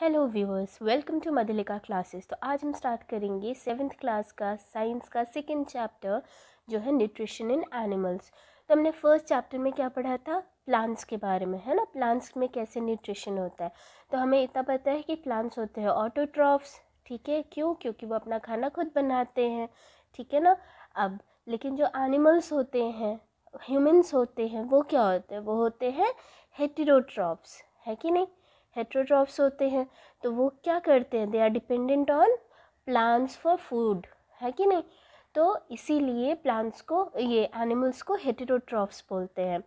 Hello viewers welcome to Madhulika classes तो आज हम स्टार्ट करेंगे सेवन्थ क्लास का साइंस का सेकेंड चैप्टर जो है न्यूट्रिशन इन एनिमल्स तो हमने फर्स्ट चैप्टर में क्या पढ़ा था प्लांट्स के बारे में है ना प्लांट्स में कैसे न्यूट्रिशन होता है तो हमें इतना पता है कि प्लांट्स होते हैं ऑटोट्रॉफ्स ठीक है क्यों क्योंकि वो अपना खाना खुद बनाते हैं ठीक है ना अब लेकिन जो एनिमल्स होते हैं ह्यूमन्स होते हैं वो क्या होते हैं वो होते हैं हेटेरोट्रॉफ्स है कि नहीं हेट्रोट्रॉप्स होते हैं तो वो क्या करते हैं they are dependent on plants for food है कि नहीं तो इसीलिए प्लांट्स को ये एनिमल्स को हेटेट्रॉप्स बोलते हैं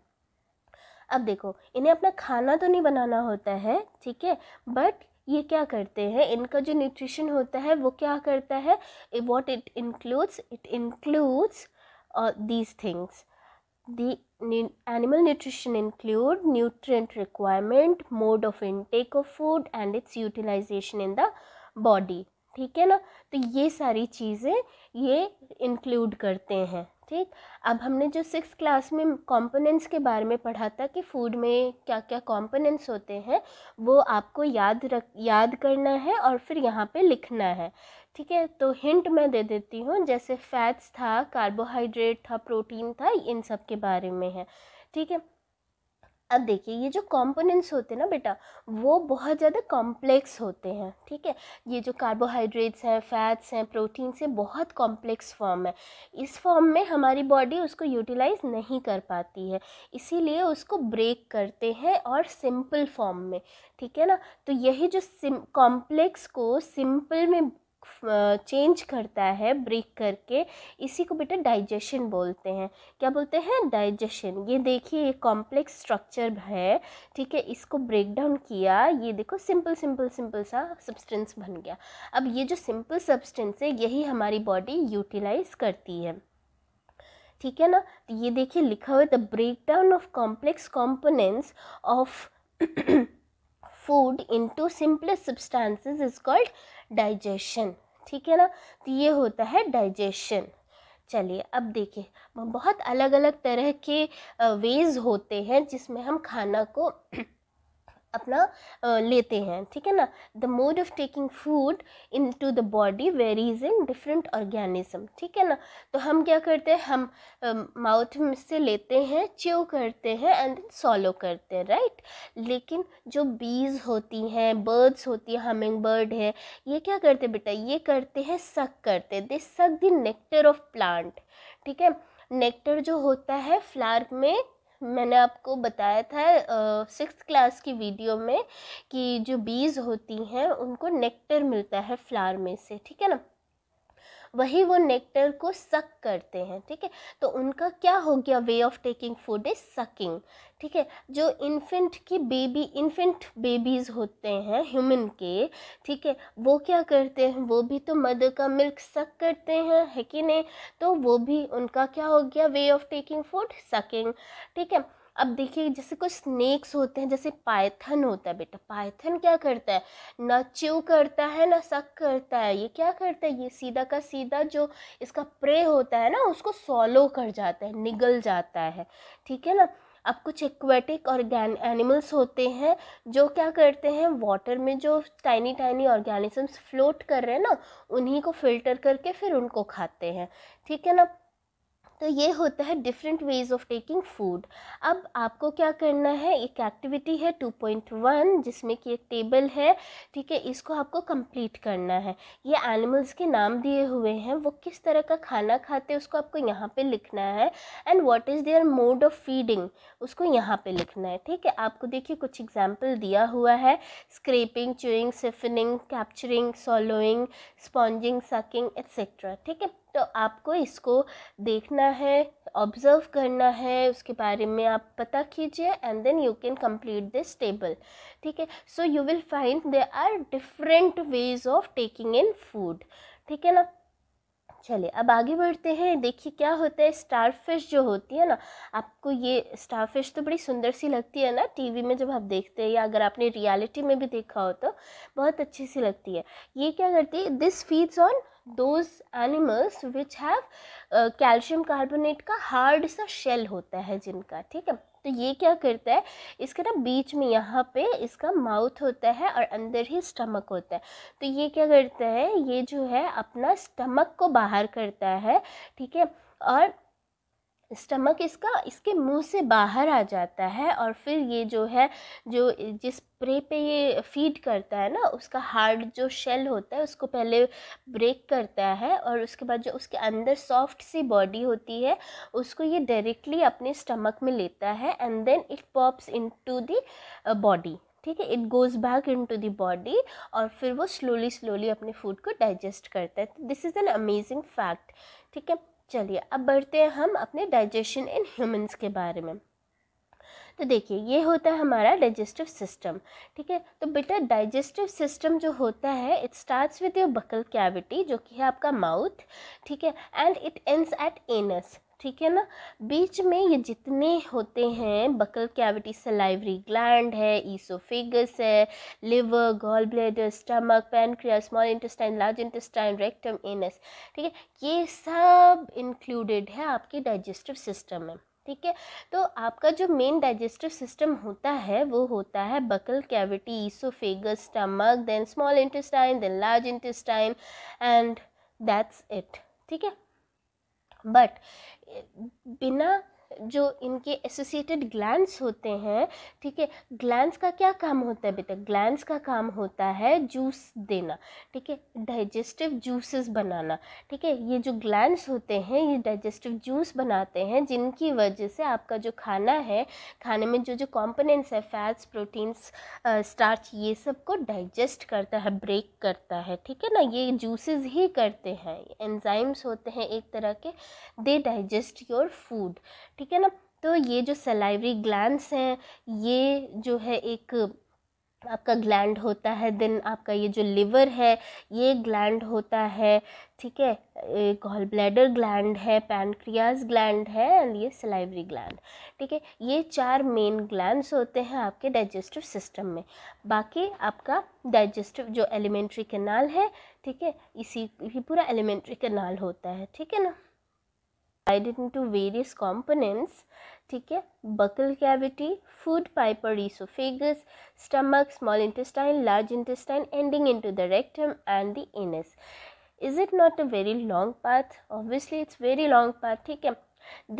अब देखो इन्हें अपना खाना तो नहीं बनाना होता है ठीक है बट ये क्या करते हैं इनका जो न्यूट्रिशन होता है वो क्या करता है what it includes it includes these things The animal nutrition include nutrient requirement, mode of intake of food and its utilization in the body. ठीक है ना तो ये सारी चीज़ें ये इंक्लूड करते हैं ठीक अब हमने जो सिक्स क्लास में कंपोनेंट्स के बारे में पढ़ा था कि फूड में क्या क्या कंपोनेंट्स होते हैं वो आपको याद रख याद करना है और फिर यहाँ पे लिखना है ठीक है तो हिंट मैं दे देती हूँ जैसे फैट्स था कार्बोहाइड्रेट था प्रोटीन था इन सब के बारे में है ठीक है अब देखिए ये जो कंपोनेंट्स होते हैं ना बेटा वो बहुत ज़्यादा कॉम्प्लेक्स होते हैं ठीक है ये जो कार्बोहाइड्रेट्स हैं फैट्स हैं प्रोटीन्स हैं बहुत कॉम्प्लेक्स फॉर्म है इस फॉर्म में हमारी बॉडी उसको यूटिलाइज नहीं कर पाती है इसीलिए उसको ब्रेक करते हैं और सिंपल फॉर्म में ठीक है ना तो यही जो सिम कॉम्प्लेक्स को सिंपल में चेंज करता है ब्रेक करके इसी को बेटा डाइजेशन बोलते हैं क्या बोलते हैं डाइजेशन ये देखिए ये कॉम्प्लेक्स स्ट्रक्चर है ठीक है इसको ब्रेक डाउन किया ये देखो सिंपल सिंपल सिंपल सा सब्सटेंस बन गया अब ये जो सिंपल सब्सटेंस है यही हमारी बॉडी यूटिलाइज करती है ठीक है ना तो ये देखिए लिखा हुआ है the break down of complex components of into simple substances is called digestion ठीक है ना तो ये होता है डाइजेशन चलिए अब देखिए बहुत अलग अलग तरह के वेज़ होते हैं जिसमें हम खाना को अपना लेते हैं ठीक है ना the mode of taking food into the body varies in different organism ठीक है ना तो हम क्या करते हैं हम माउथ में से लेते हैं च्यू करते हैं एंड सॉलो करते हैं राइट लेकिन जो बीज होती हैं बर्ड्स होती हैं हमिंग बर्ड है ये क्या करते बेटा ये करते हैं सक करते दे suck the nectar of plant ठीक है नेक्टर जो होता है फ्लार में मैंने आपको बताया था सिक्स क्लास की वीडियो में कि जो बीज होती हैं उनको नेक्टर मिलता है फ्लावर में से ठीक है ना वही वो नेक्टर को सक करते हैं ठीक है तो उनका क्या हो गया way of taking food is sucking ठीक है जो इन्फेंट की बेबी इन्फेंट बेबीज़ होते हैं ह्यूमन के ठीक है वो क्या करते हैं वो भी तो मदर का मिल्क सक करते हैं है कि नहीं तो वो भी उनका क्या हो गया way of taking food sucking ठीक है अब देखिए जैसे कुछ स्नेक्स होते हैं जैसे पायथन होता है बेटा पायथन क्या करता है ना च्यू करता है ना सक करता है ये क्या करता है ये सीधा का सीधा जो इसका प्रे होता है ना उसको सॉलो कर जाता है निगल जाता है ठीक है ना अब कुछ एक्वेटिक ऑर्गेन एनिमल्स होते हैं जो क्या करते हैं वाटर में जो टाइनी टाइनी ऑर्गेनिजम्स फ्लोट कर रहे हैं ना उन्हीं को फिल्टर करके फिर उनको खाते हैं ठीक है ना तो ये होता है different ways of taking food अब आपको क्या करना है एक एक्टिविटी है 2.1 जिसमें कि एक टेबल है ठीक है इसको आपको कंप्लीट करना है ये एनिमल्स के नाम दिए हुए हैं वो किस तरह का खाना खाते हैं उसको आपको यहाँ पे लिखना है and what is their mode of feeding उसको यहाँ पे लिखना है ठीक है आपको देखिए कुछ एग्जाम्पल दिया हुआ है scraping chewing siphoning capturing swallowing sponging sucking etcetera ठीक है तो आपको इसको देखना है ऑब्ज़र्व करना है उसके बारे में आप पता कीजिए and then you can complete this table ठीक है so you will find there are different ways of taking in food ठीक है ना चलिए अब आगे बढ़ते हैं देखिए क्या होता है स्टार फिश जो होती है ना आपको ये स्टार फिश तो बड़ी सुंदर सी लगती है ना टीवी में जब आप देखते हैं या अगर आपने रियलिटी में भी देखा हो तो बहुत अच्छी सी लगती है ये क्या करती है this feeds on those animals which have calcium carbonate का हार्ड सा शेल होता है जिनका ठीक है तो ये क्या करता है इसके ना बीच में यहाँ पे इसका माउथ होता है और अंदर ही स्टमक होता है तो ये क्या करता है ये जो है अपना स्टमक को बाहर करता है ठीक है और स्टमक इसका इसके मुंह से बाहर आ जाता है और फिर ये जो है जो जिस प्रे पे ये फीड करता है ना उसका हार्ड जो शेल होता है उसको पहले ब्रेक करता है और उसके बाद जो उसके अंदर सॉफ्ट सी बॉडी होती है उसको ये डायरेक्टली अपने स्टमक में लेता है and then it pops into the body ठीक है it goes back into the body और फिर वो स्लोली स्लोली अपने फूड को डाइजेस्ट करता है this is an amazing fact ठीक है चलिए अब बढ़ते हैं हम अपने डाइजेशन इन ह्यूमंस के बारे में तो देखिए ये होता है हमारा डाइजेस्टिव सिस्टम ठीक है तो बेटा डाइजेस्टिव सिस्टम जो होता है it starts with your buccal cavity जो कि है आपका माउथ ठीक है and it ends at anus ठीक है ना बीच में ये जितने होते हैं बकल कैविटी सलाइवरी ग्लैंड है ईसोफिगस है liver gall bladder stomach pancreas small intestine large intestine rectum anus ठीक है ये सब इंक्लूडेड है आपके डाइजेस्टिव सिस्टम में ठीक है तो आपका जो मेन डाइजेस्टिव सिस्टम होता है वो होता है buccal cavity oesophagus stomach then small intestine then large intestine and that's it ठीक है बट eh, बिना जो इनके एसोसिएटेड ग्लैंड्स होते हैं ठीक है ग्लैंड्स का क्या काम होता है बेटा ग्लैंड्स का काम होता है जूस देना ठीक है डाइजेस्टिव जूसेस बनाना ठीक है ये जो ग्लैंड्स होते हैं ये डाइजेस्टिव जूस बनाते हैं जिनकी वजह से आपका जो खाना है खाने में जो जो कॉम्पोनेंट्स है फैट्स प्रोटीन्स स्टार्च ये सब को डाइजेस्ट करता है ब्रेक करता है ठीक है ना ये जूसेज ही करते हैं एंजाइम्स होते हैं एक तरह के दे डाइजेस्ट योर फूड ठीक है ना तो ये जो सलाइवरी ग्लैंड्स हैं ये जो है एक आपका ग्लैंड होता है देन आपका ये जो लिवर है ये ग्लैंड होता है ठीक है गॉल ब्लैडर ग्लैंड है पैनक्रियाज ग्लैंड है एंड ये सलाइवरी ग्लैंड ठीक है ये चार मेन ग्लैंड्स होते हैं आपके डाइजेस्टिव सिस्टम में बाकी आपका डाइजेस्टिव जो एलिमेंट्री कैनाल है ठीक है इसी पूरा एलिमेंट्री कैनाल होता है ठीक है ना डिवाइडेड इनटू वेरियस कंपोनेंट्स ठीक है buccal cavity food pipe oesophagus stomach small intestine large intestine ending into the rectum and the anus is it not a very long path obviously it's very long path ठीक है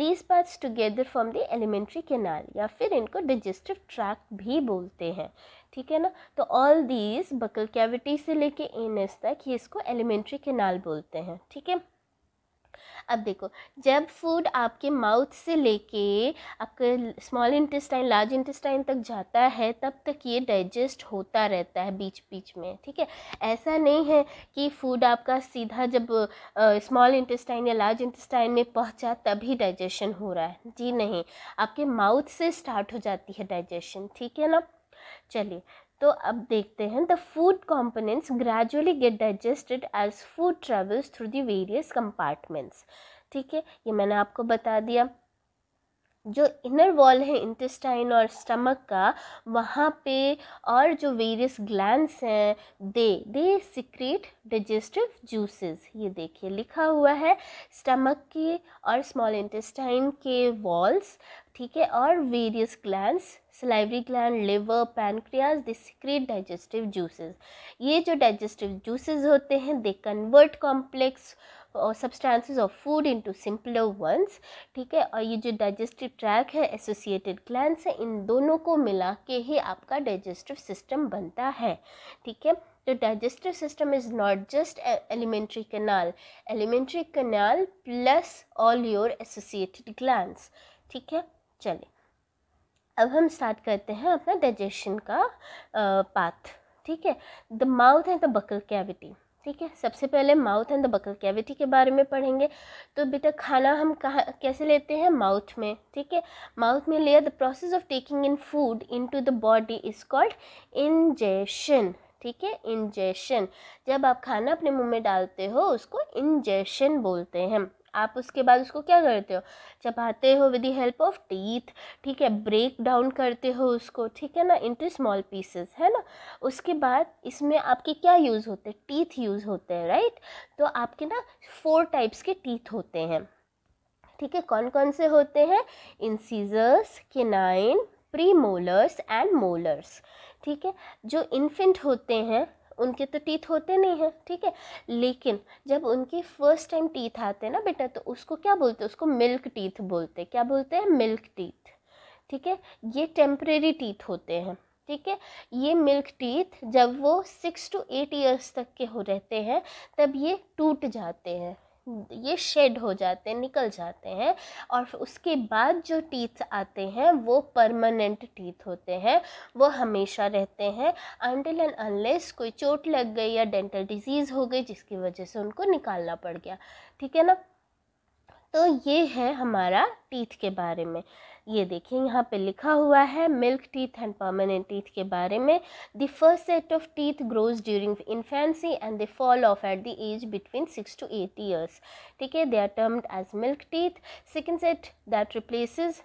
these paths together from the alimentary canal या फिर इनको digestive track भी बोलते हैं ठीक है ना तो ऑल दीज बकल कैविटी से लेके एनएस तक ही इसको एलिमेंट्री केनाल बोलते हैं ठीक है अब देखो जब फूड आपके माउथ से लेके आपके स्मॉल इंटेस्टाइन लार्ज इंटेस्टाइन तक जाता है तब तक ये डाइजेस्ट होता रहता है बीच बीच में ठीक है ऐसा नहीं है कि फूड आपका सीधा जब स्मॉल इंटेस्टाइन या लार्ज इंटेस्टाइन में पहुंचा तभी डाइजेशन हो रहा है जी नहीं आपके माउथ से स्टार्ट हो जाती है डाइजेशन ठीक है ना चलिए तो अब देखते हैं the food components gradually get digested as food travels through the various compartments ठीक है ये मैंने आपको बता दिया जो इनर वॉल है इंटेस्टाइन और स्टमक का वहाँ पे और जो वेरियस ग्लैंड्स हैं they they secrete digestive juices ये देखिए लिखा हुआ है स्टमक के और स्मॉल इंटेस्टाइन के वॉल्स ठीक है और various glands salivary gland liver pancreas they secrete digestive juices ये जो डाइजेस्टिव जूसेस होते हैं they convert complex substances of food into simpler ones ठीक है और ये जो डाइजेस्टिव ट्रैक है एसोसिएटेड ग्लैंड है इन दोनों को मिला के ही आपका डाइजेस्टिव सिस्टम बनता है ठीक है तो digestive system is not just alimentary canal alimentary canal plus all your associated gland ठीक है चलिए अब हम स्टार्ट करते हैं अपना डाइजेशन का पाथ ठीक है the mouth and the buccal cavity ठीक है सबसे पहले mouth and the buccal cavity के बारे में पढ़ेंगे तो बेटा खाना हम कहाँ कैसे लेते हैं माउथ में ठीक है माउथ में लिया the process of taking in food into the body is called ingestion ठीक है इंजेशन जब आप खाना अपने मुंह में डालते हो उसको इंजेशन बोलते हैं आप उसके बाद उसको क्या करते हो चबाते हो with the help of teeth ठीक है ब्रेक डाउन करते हो उसको ठीक है ना इंटू स्मॉल पीसेस है ना उसके बाद इसमें आपके क्या यूज़ होते हैं टीथ यूज़ होते हैं राइट तो आपके ना फोर टाइप्स के टीथ होते हैं ठीक है कौन कौन से होते हैं incisors canine premolars and molars ठीक है जो इन्फेंट होते हैं उनके तो टीथ होते नहीं हैं ठीक है लेकिन जब उनके फर्स्ट टाइम टीथ आते हैं ना बेटा तो उसको क्या बोलते हैं उसको मिल्क टीथ बोलते हैं क्या बोलते हैं मिल्क टीथ ठीक है ये टेम्प्रेरी टीथ होते हैं ठीक है ये मिल्क टीथ जब वो सिक्स टू एट ईयर्स तक के हो रहते हैं तब ये टूट जाते हैं ये शेड हो जाते हैं निकल जाते हैं और उसके बाद जो टीथ आते हैं वो परमानेंट टीथ होते हैं वो हमेशा रहते हैं अनटिल एंड अनलेस कोई चोट लग गई या डेंटल डिजीज़ हो गई जिसकी वजह से उनको निकालना पड़ गया ठीक है ना तो ये है हमारा टीथ के बारे में ये देखिए यहाँ पे लिखा हुआ है milk teeth and permanent teeth के बारे में the first set of teeth grows during infancy and the fall off at the age between six to eight years ठीक है they are termed as milk teeth second set that replaces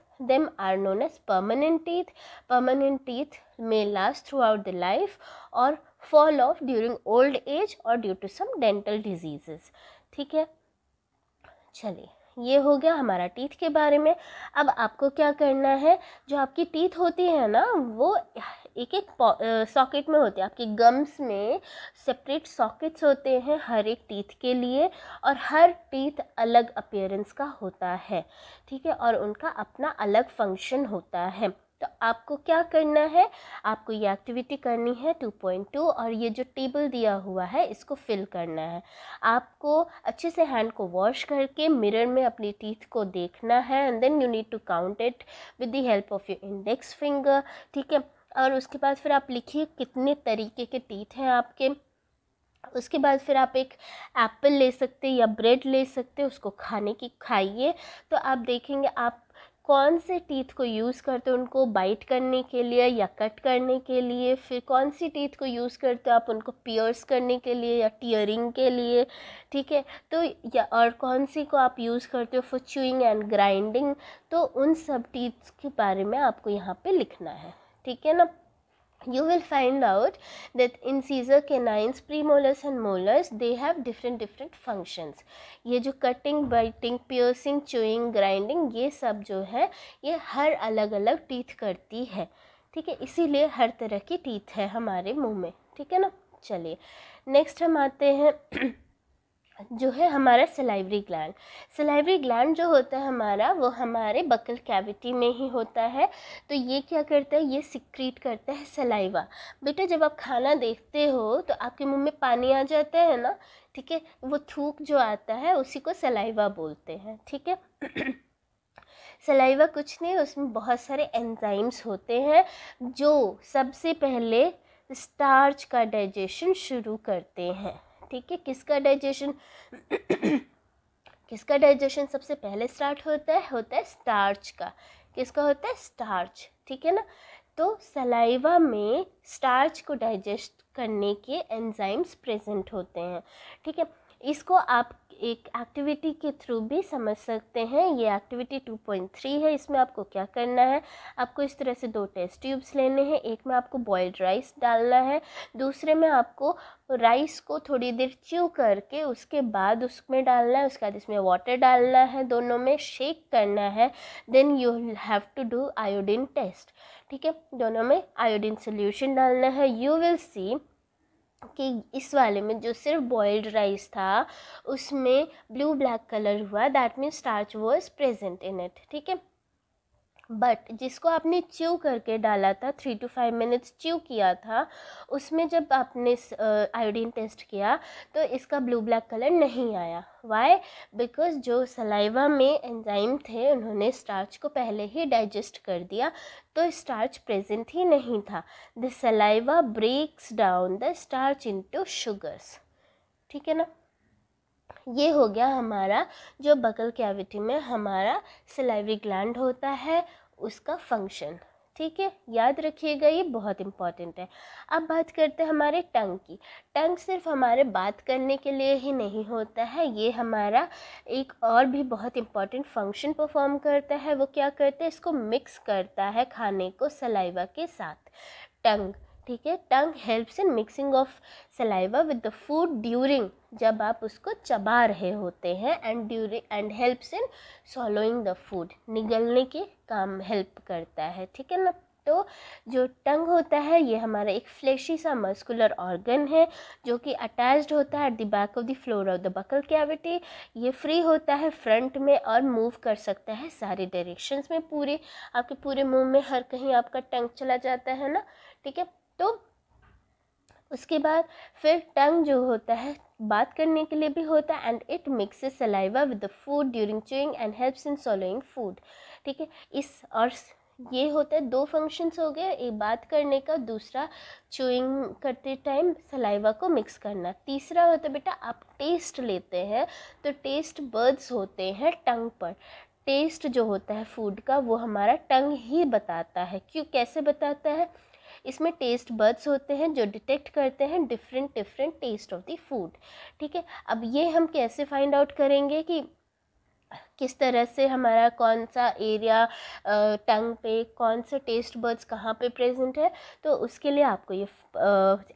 are known as permanent teeth permanent teeth में last throughout the life और fall off during old age और due to some dental diseases ठीक है चलिए ये हो गया हमारा टीथ के बारे में अब आपको क्या करना है जो आपकी टीथ होती है ना वो एक एक सॉकेट में होते हैं आपकी गम्स में सेपरेट सॉकेट्स होते हैं हर एक टीथ के लिए और हर टीथ अलग अपेयरेंस का होता है ठीक है और उनका अपना अलग फंक्शन होता है तो आपको क्या करना है आपको ये एक्टिविटी करनी है 2.2 और ये जो टेबल दिया हुआ है इसको फिल करना है आपको अच्छे से हैंड को वॉश करके मिरर में अपनी टीथ को देखना है and then you need to count it with the help of your index finger ठीक है और उसके बाद फिर आप लिखिए कितने तरीके के टीथ हैं आपके उसके बाद फिर आप एक एप्पल ले सकते या ब्रेड ले सकते उसको खाने की खाइए तो आप देखेंगे आप कौन से टीथ को यूज़ करते हो उनको बाइट करने के लिए या कट करने के लिए फिर कौन सी टीथ को यूज़ करते हो आप उनको पियर्स करने के लिए या टीयरिंग के लिए ठीक है तो या और कौन सी को आप यूज़ करते हो फॉर चूइंग एंड ग्राइंडिंग तो उन सब टीथ के बारे में आपको यहाँ पे लिखना है ठीक है ना you will find out that in caesar canines premolars and molars they have different different functions ye jo cutting biting piercing chewing grinding ye sab jo hai ye har alag alag teeth karti hai theek hai isiliye har tarah ki teeth hai hamare muh mein theek hai na chaliye next hum aate hain जो है हमारा salivary gland salivary gland जो होता है हमारा वो हमारे buccal cavity में ही होता है तो ये क्या करता है ये सिक्रीट करता है सलाइवा बेटा जब आप खाना देखते हो तो आपके मुंह में पानी आ जाता है ना ठीक है वो थूक जो आता है उसी को सलाइवा बोलते हैं ठीक है सलाइवा कुछ नहीं उसमें बहुत सारे एंजाइम्स होते हैं जो सबसे पहले स्टार्च का डाइजेशन शुरू करते हैं ठीक है किसका डाइजेशन किसका डाइजेशन सबसे पहले स्टार्ट होता है होता है स्टार्च का किसका होता है स्टार्च ठीक है ना तो सलाइवा में स्टार्च को डाइजेस्ट करने के एंजाइम्स प्रेजेंट होते हैं ठीक है इसको आप एक एक्टिविटी के थ्रू भी समझ सकते हैं ये एक्टिविटी 2.3 है इसमें आपको क्या करना है आपको इस तरह से दो टेस्ट ट्यूब्स लेने हैं एक में आपको बॉयल्ड राइस डालना है दूसरे में आपको राइस को थोड़ी देर च्यू करके उसके बाद उसमें डालना है उसके बाद इसमें वाटर डालना है दोनों में शेक करना है then you have to do iodine test ठीक है दोनों में आयोडीन सोल्यूशन डालना है यू विल सी कि इस वाले में जो सिर्फ बॉयल्ड राइस था उसमें ब्लू ब्लैक कलर हुआ that mean starch was present in it ठीक है बट जिसको आपने च्यू करके डाला था three to five minutes chew किया था उसमें जब आपने आयोडीन टेस्ट किया तो इसका ब्लू ब्लैक कलर नहीं आया वाई बिकॉज जो सलाइवा में एंजाइम थे उन्होंने स्टार्च को पहले ही डाइजेस्ट कर दिया तो स्टार्च प्रेजेंट ही नहीं था the saliva breaks down the starch into sugars ठीक है ना ये हो गया हमारा जो बकल कैविटी में हमारा सिलाइवी ग्लैंड होता है उसका फंक्शन ठीक है याद रखिएगा ये बहुत इम्पॉर्टेंट है अब बात करते हैं हमारे टंग की टंग सिर्फ हमारे बात करने के लिए ही नहीं होता है ये हमारा एक और भी बहुत इम्पॉर्टेंट फंक्शन परफॉर्म करता है वो क्या करते हैं इसको मिक्स करता है खाने को सलाइवा के साथ टंग ठीक है tongue helps in mixing of saliva with the food during जब आप उसको चबा रहे होते हैं and during and helps in swallowing the food निगलने के काम हेल्प करता है ठीक है ना तो जो टंग होता है ये हमारा एक फ्लेशी सा मस्कुलर ऑर्गन है जो कि अटैच्ड होता है at the back of the floor of the buccal cavity ये फ्री होता है फ्रंट में और मूव कर सकता है सारे डायरेक्शंस में पूरे आपके पूरे मुंह में हर कहीं आपका टंग चला जाता है ना ठीक है तो उसके बाद फिर टंग जो होता है बात करने के लिए भी होता है and it mix saliva with the food during chewing and helps in swallowing food ठीक है इस और ये होता है दो फंक्शंस हो गए एक बात करने का दूसरा चूइंग करते टाइम सलाइवा को मिक्स करना तीसरा होता है बेटा आप टेस्ट लेते हैं तो टेस्ट बर्ड्स होते हैं टंग पर टेस्ट जो होता है फूड का वो हमारा टंग ही बताता है क्यों कैसे बताता है इसमें टेस्ट बर्ड्स होते हैं जो डिटेक्ट करते हैं different different taste of the food ठीक है अब ये हम कैसे फाइंड आउट करेंगे कि किस तरह से हमारा कौन सा एरिया टंग पे कौन सा टेस्ट बर्ड्स कहाँ पे प्रेजेंट है तो उसके लिए आपको ये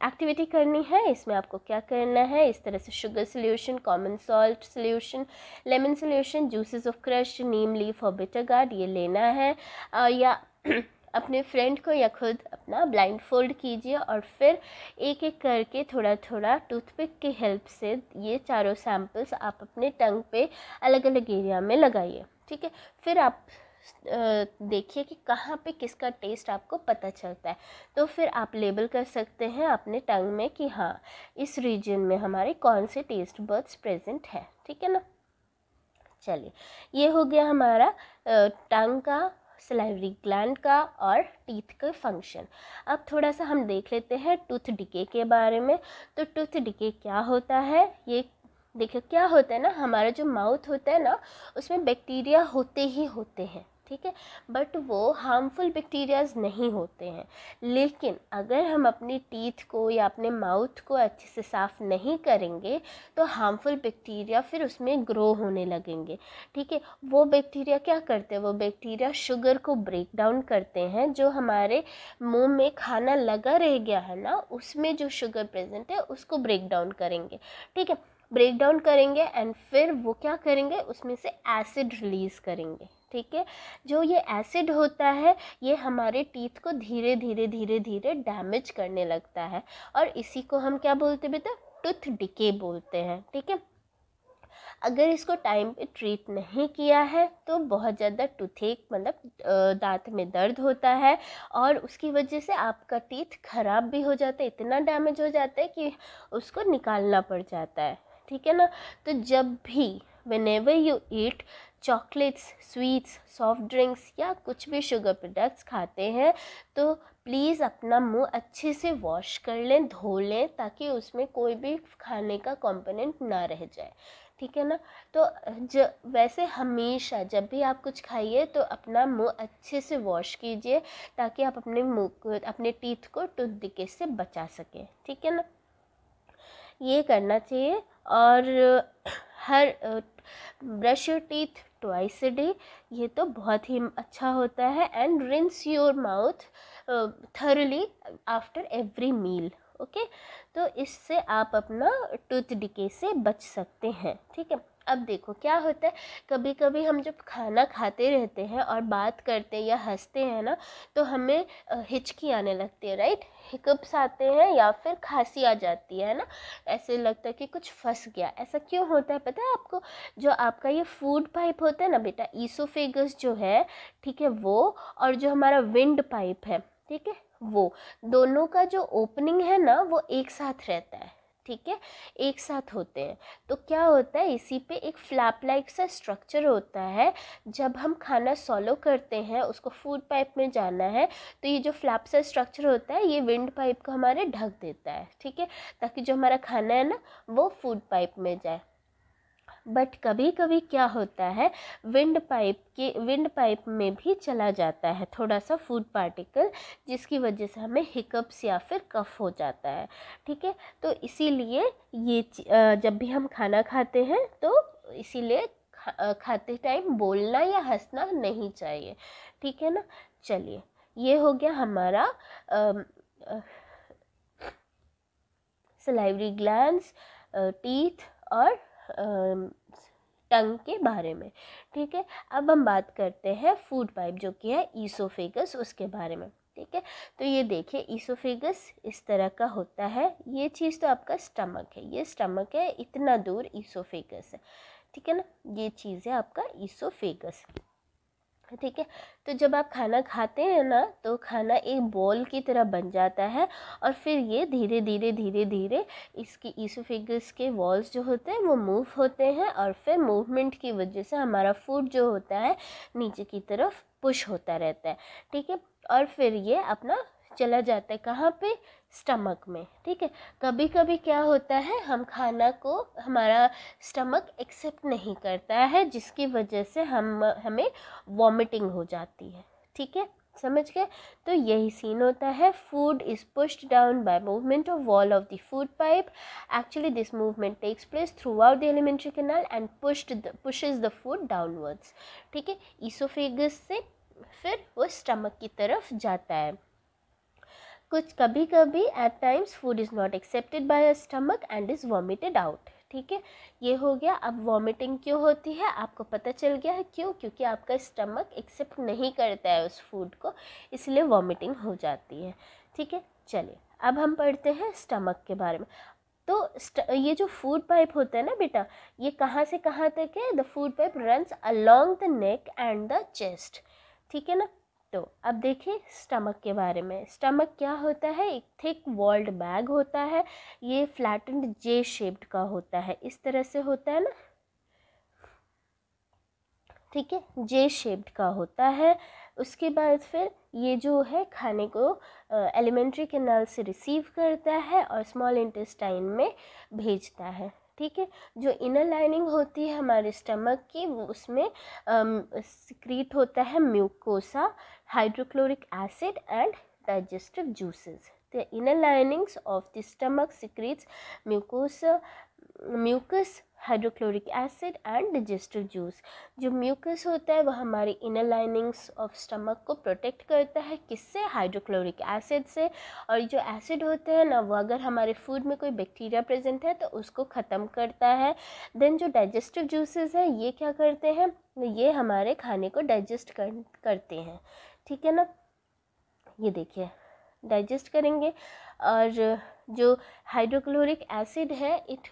एक्टिविटी करनी है इसमें आपको क्या करना है इस तरह से sugar solution common salt solution lemon solution juices of crush neem leaf और बिटर गार्ड ये लेना है आ, या अपने फ्रेंड को या खुद अपना ब्लाइंड फोल्ड कीजिए और फिर एक एक करके थोड़ा थोड़ा टूथपिक की हेल्प से ये चारों सैम्पल्स आप अपने टंग पे अलग अलग एरिया में लगाइए ठीक है फिर आप देखिए कि कहाँ पे किसका टेस्ट आपको पता चलता है तो फिर आप लेबल कर सकते हैं अपने टंग में कि हाँ इस रीजन में हमारे कौन से टेस्ट बर्ड्स प्रेजेंट हैं ठीक है ना चलिए ये हो गया हमारा टंग का सलाइवरी ग्लैंड का और टीथ के फंक्शन अब थोड़ा सा हम देख लेते हैं टूथ डिके के बारे में तो टूथ डिके क्या होता है ये देखिए क्या होता है ना हमारा जो माउथ होता है ना उसमें बैक्टीरिया होते ही होते हैं ठीक है बट वो हार्मफुल बैक्टीरियाज नहीं होते हैं लेकिन अगर हम अपनी टीथ को या अपने माउथ को अच्छे से साफ़ नहीं करेंगे तो हार्मफुल बैक्टीरिया फिर उसमें ग्रो होने लगेंगे ठीक है वो बैक्टीरिया क्या करते हैं वो बैक्टीरिया शुगर को ब्रेक डाउन करते हैं जो हमारे मुंह में खाना लगा रह गया है ना उसमें जो शुगर प्रेजेंट है उसको ब्रेक डाउन करेंगे ठीक है ब्रेक डाउन करेंगे एंड फिर वो क्या करेंगे उसमें से एसिड रिलीज़ करेंगे ठीक है जो ये एसिड होता है ये हमारे टीथ को धीरे धीरे धीरे धीरे डैमेज करने लगता है और इसी को हम क्या बोलते बेटा टूथ डिके बोलते हैं ठीक है अगर इसको टाइम पे ट्रीट नहीं किया है तो बहुत ज़्यादा टूथेक मतलब दांत में दर्द होता है और उसकी वजह से आपका टीथ ख़राब भी हो जाता है इतना डैमेज हो जाता है कि उसको निकालना पड़ जाता है ठीक है ना तो जब भी whenever you eat chocolates sweets soft drinks या कुछ भी शुगर प्रोडक्ट्स खाते हैं तो प्लीज़ अपना मुंह अच्छे से वॉश कर लें धो लें ताकि उसमें कोई भी खाने का कंपोनेंट ना रह जाए ठीक है ना तो ज वैसे हमेशा जब भी आप कुछ खाइए तो अपना मुंह अच्छे से वॉश कीजिए ताकि आप अपने मुँह को अपने टीथ को टूथ डिके से बचा सकें ठीक है ना ये करना चाहिए और हर brush your teeth twice a day ये तो बहुत ही अच्छा होता है and rinse your mouth thoroughly after every meal okay तो इससे आप अपना टूथ डिके से बच सकते हैं ठीक है अब देखो क्या होता है कभी कभी हम जब खाना खाते रहते हैं और बात करते हैं या हंसते हैं ना तो हमें हिचकी आने लगती है राइट हिकप्स आते हैं या फिर खांसी आ जाती है ना ऐसे लगता है कि कुछ फंस गया ऐसा क्यों होता है पता है आपको जो आपका ये फूड पाइप होता है ना बेटा ईसोफेगस जो है ठीक है वो और जो हमारा विंड पाइप है ठीक है वो दोनों का जो ओपनिंग है ना वो एक साथ रहता है ठीक है एक साथ होते हैं तो क्या होता है इसी पे एक फ्लैप लाइक सा स्ट्रक्चर होता है जब हम खाना सॉलो करते हैं उसको फूड पाइप में जाना है तो ये जो फ्लैप सा स्ट्रक्चर होता है ये विंड पाइप को हमारे ढक देता है ठीक है ताकि जो हमारा खाना है ना वो फूड पाइप में जाए बट कभी कभी क्या होता है विंड पाइप के विंड पाइप में भी चला जाता है थोड़ा सा फूड पार्टिकल जिसकी वजह से हमें हिकअप्स या फिर कफ हो जाता है ठीक है तो इसीलिए ये जब भी हम खाना खाते हैं तो इसीलिए खा, खाते टाइम बोलना या हंसना नहीं चाहिए ठीक है ना चलिए ये हो गया हमारा सलाइवरी ग्लैंड टीथ और टंग के बारे में ठीक है अब हम बात करते हैं फूड पाइप जो कि है ईसोफेगस उसके बारे में ठीक है तो ये देखिए ईसोफेगस इस तरह का होता है ये चीज़ तो आपका स्टमक है ये स्टमक है इतना दूर ईसोफेगस है ठीक है ना ये चीज़ है आपका ईसोफेगस ठीक है तो जब आप खाना खाते हैं ना तो खाना एक बॉल की तरह बन जाता है और फिर ये धीरे धीरे धीरे धीरे इसकी ईसोफिगस के वॉल्स जो होते हैं वो मूव होते हैं और फिर मूवमेंट की वजह से हमारा फूड जो होता है नीचे की तरफ पुश होता रहता है ठीक है और फिर ये अपना चला जाता है कहाँ पे स्टमक में ठीक है कभी कभी क्या होता है हम खाना को हमारा स्टमक एक्सेप्ट नहीं करता है जिसकी वजह से हम हमें वॉमिटिंग हो जाती है ठीक है समझ गए तो यही सीन होता है food is pushed down by movement of wall of the food pipe actually this movement takes place throughout the alimentary canal and pushed the pushes the food downwards ठीक है ईसोफेगस से फिर वो stomach की तरफ जाता है कुछ कभी कभी at times food is not accepted by stomach and is vomited out ठीक है ये हो गया अब वॉमिटिंग क्यों होती है आपको पता चल गया है क्यों क्योंकि आपका स्टमक एक्सेप्ट नहीं करता है उस फूड को इसलिए वॉमिटिंग हो जाती है ठीक है चलिए अब हम पढ़ते हैं स्टमक के बारे में तो ये जो फूड पाइप होता है ना बेटा ये कहाँ से कहाँ तक है the food pipe runs along the neck and the chest ठीक है ना तो अब देखिए स्टमक के बारे में स्टमक क्या होता है एक थिक वॉल्ड बैग होता है ये फ्लैटेंड जे शेप्ड का होता है इस तरह से होता है ना ठीक है जे शेप्ड का होता है उसके बाद फिर ये जो है खाने को एलिमेंट्री के नल से रिसीव करता है और स्मॉल इंटेस्टाइन में भेजता है ठीक है जो इनर लाइनिंग होती है हमारे स्टमक की उसमें सिक्रीट होता है mucosa hydrochloric acid and digestive juices the inner linings of the stomach secretes mucosa mucus hydrochloric acid and digestive juice जो म्यूकस होता है वह हमारी इनर लाइनिंग्स ऑफ स्टमक को प्रोटेक्ट करता है किससे हाइड्रोक्लोरिक एसिड से और जो एसिड होते हैं ना वो अगर हमारे फूड में कोई बैक्टीरिया प्रेजेंट है तो उसको ख़त्म करता है देन जो डाइजेस्टिव जूसेस हैं ये क्या करते हैं ये हमारे खाने को डाइजेस्ट कर करते हैं ठीक है ना ये देखिए डाइजेस्ट करेंगे और जो हाइड्रोक्लोरिक एसिड है it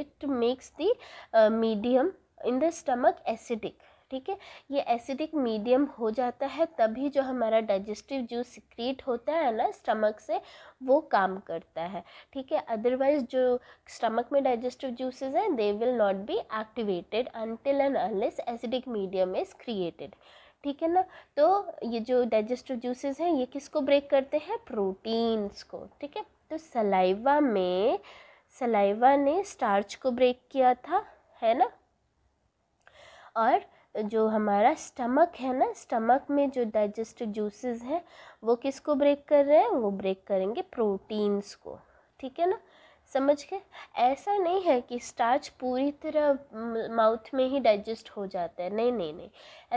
it makes the medium in the stomach acidic ठीक है ये एसिडिक मीडियम हो जाता है तभी जो हमारा डाइजेस्टिव जूस सिक्रीट होता है ना स्टमक से वो काम करता है ठीक है अदरवाइज जो स्टमक में डाइजेस्टिव जूसेस हैं they will not be activated until and unless acidic medium is created ठीक है ना तो ये जो डाइजेस्टिव जूसेस हैं ये किसको ब्रेक करते हैं प्रोटीन्स को ठीक है तो सलाइवा में सलाइवा ने स्टार्च को ब्रेक किया था है ना और जो हमारा स्टमक है ना स्टमक में जो डाइजेस्टिव जूसेस हैं वो किसको ब्रेक कर रहे हैं वो ब्रेक करेंगे प्रोटीन्स को ठीक है ना समझ के ऐसा नहीं है कि स्टार्च पूरी तरह माउथ में ही डाइजेस्ट हो जाता है नहीं नहीं नहीं